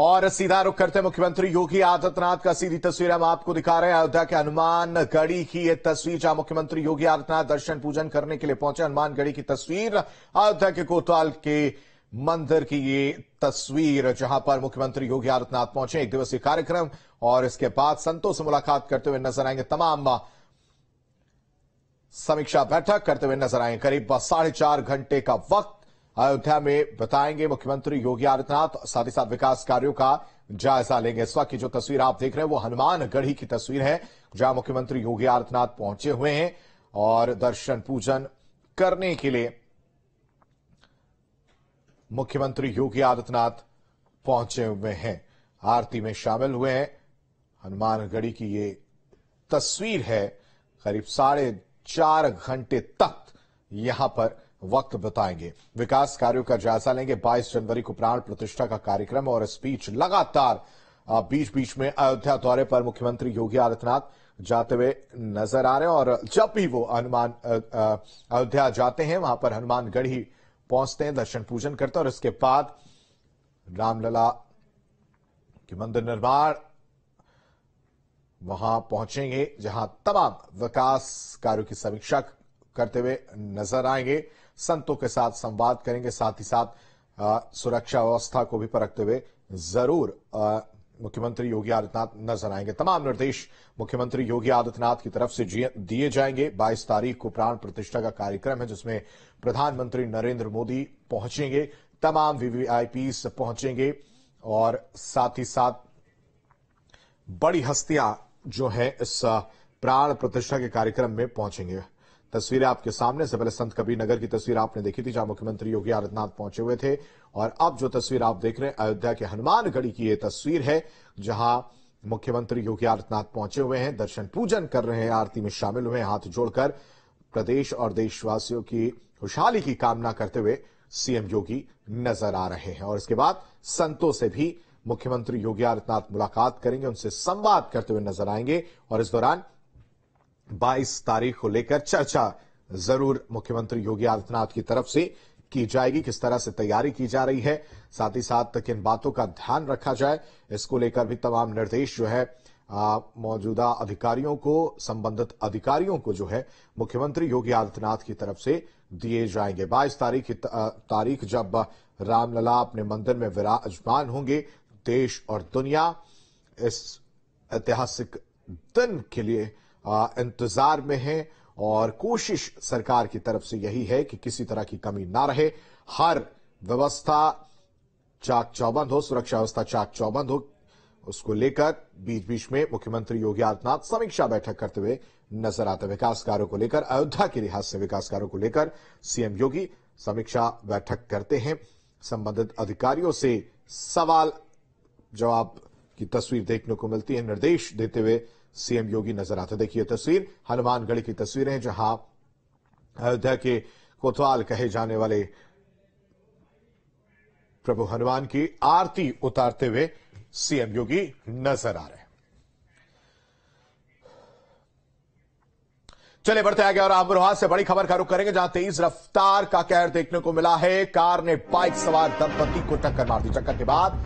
और सीधा रुख करते हैं मुख्यमंत्री योगी आदित्यनाथ का सीधी तस्वीर हम आपको दिखा रहे हैं अयोध्या के हनुमान गढ़ी की यह तस्वीर जहां मुख्यमंत्री योगी आदित्यनाथ दर्शन पूजन करने के लिए पहुंचे हनुमान गढ़ी की तस्वीर अयोध्या के कोतवाल के मंदिर की ये तस्वीर जहां पर मुख्यमंत्री योगी आदित्यनाथ पहुंचे एक दिवसीय कार्यक्रम और इसके बाद संतों से मुलाकात करते हुए नजर आएंगे तमाम समीक्षा बैठक करते हुए नजर आएंगे करीब साढ़े चार घंटे का वक्त अयोध्या में बताएंगे मुख्यमंत्री योगी आदित्यनाथ साथ ही साथ विकास कार्यों का जायजा लेंगे इस वक्त की जो तस्वीर आप देख रहे हैं वो हनुमानगढ़ी की तस्वीर है जहां मुख्यमंत्री योगी आदित्यनाथ पहुंचे हुए हैं और दर्शन पूजन करने के लिए मुख्यमंत्री योगी आदित्यनाथ पहुंचे हुए हैं आरती में शामिल हुए हैं हनुमानगढ़ी की ये तस्वीर है करीब साढ़े चार घंटे तक यहां पर वक्त बताएंगे विकास कार्यों का जायजा लेंगे 22 जनवरी को प्राण प्रतिष्ठा का कार्यक्रम और स्पीच लगातार बीच बीच में अयोध्या दौरे पर मुख्यमंत्री योगी आदित्यनाथ जाते हुए नजर आ रहे हैं और जब भी वो हनुमान अयोध्या जाते हैं वहां पर हनुमानगढ़ ही पहुंचते हैं दर्शन पूजन करते हैं और इसके बाद रामलला के मंदिर निर्माण वहां पहुंचेंगे जहां तमाम विकास कार्यों की समीक्षा करते हुए नजर आएंगे संतों के साथ संवाद करेंगे साथ ही साथ सुरक्षा व्यवस्था को भी परखते हुए जरूर मुख्यमंत्री योगी आदित्यनाथ नजर आएंगे तमाम निर्देश मुख्यमंत्री योगी आदित्यनाथ की तरफ से दिए जाएंगे 22 तारीख को प्राण प्रतिष्ठा का कार्यक्रम है जिसमें प्रधानमंत्री नरेंद्र मोदी पहुंचेंगे तमाम वीवीआईपी पहुंचेंगे और साथ ही साथ बड़ी हस्तियां जो है इस प्राण प्रतिष्ठा के कार्यक्रम में पहुंचेंगे तस्वीरें आपके सामने से पहले संत कबीर नगर की तस्वीर आपने देखी थी जहां मुख्यमंत्री योगी आदित्यनाथ पहुंचे हुए थे और अब जो तस्वीर आप देख रहे हैं अयोध्या के हनुमानगढ़ी की ये तस्वीर है जहां मुख्यमंत्री योगी आदित्यनाथ पहुंचे हुए हैं दर्शन पूजन कर रहे हैं आरती में शामिल हुए हाथ जोड़कर प्रदेश और देशवासियों की खुशहाली की कामना करते हुए सीएम योगी नजर आ रहे हैं और इसके बाद संतों से भी मुख्यमंत्री योगी आदित्यनाथ मुलाकात करेंगे उनसे संवाद करते हुए नजर आएंगे और इस दौरान 22 तारीख को लेकर चर्चा जरूर मुख्यमंत्री योगी आदित्यनाथ की तरफ से की जाएगी किस तरह से तैयारी की जा रही है साथ ही साथ किन बातों का ध्यान रखा जाए इसको लेकर भी तमाम निर्देश जो है मौजूदा अधिकारियों को संबंधित अधिकारियों को जो है मुख्यमंत्री योगी आदित्यनाथ की तरफ से दिए जाएंगे 22 तारीख की तारीख जब रामलला अपने मंदिर में विराजमान होंगे देश और दुनिया इस ऐतिहासिक दिन के लिए इंतजार में हैं और कोशिश सरकार की तरफ से यही है कि किसी तरह की कमी ना रहे हर व्यवस्था चाक चौबंद हो सुरक्षा व्यवस्था चाक चौबंद हो उसको लेकर बीच बीच में मुख्यमंत्री योगी आदित्यनाथ समीक्षा बैठक करते हुए नजर आते विकास कार्यों को लेकर अयोध्या के लिहाज से विकास कार्यों को लेकर सीएम योगी समीक्षा बैठक करते हैं संबंधित अधिकारियों से सवाल जवाब की तस्वीर देखने को मिलती है निर्देश देते हुए सीएम योगी नजर आते देखिए तस्वीर हनुमानगढ़ की तस्वीरें जहां अयोध्या के कोतवाल कहे जाने वाले प्रभु हनुमान की आरती उतारते हुए सीएम योगी नजर आ रहे हैं चले बढ़ते आगे और अमरोहा से बड़ी खबर का रुख करेंगे जहां तेज रफ्तार का कहर देखने को मिला है कार ने बाइक सवार दंपति को टक्कर मार दी टक्कर के बाद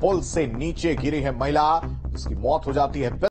पुल से नीचे गिरी है महिला उसकी मौत हो जाती है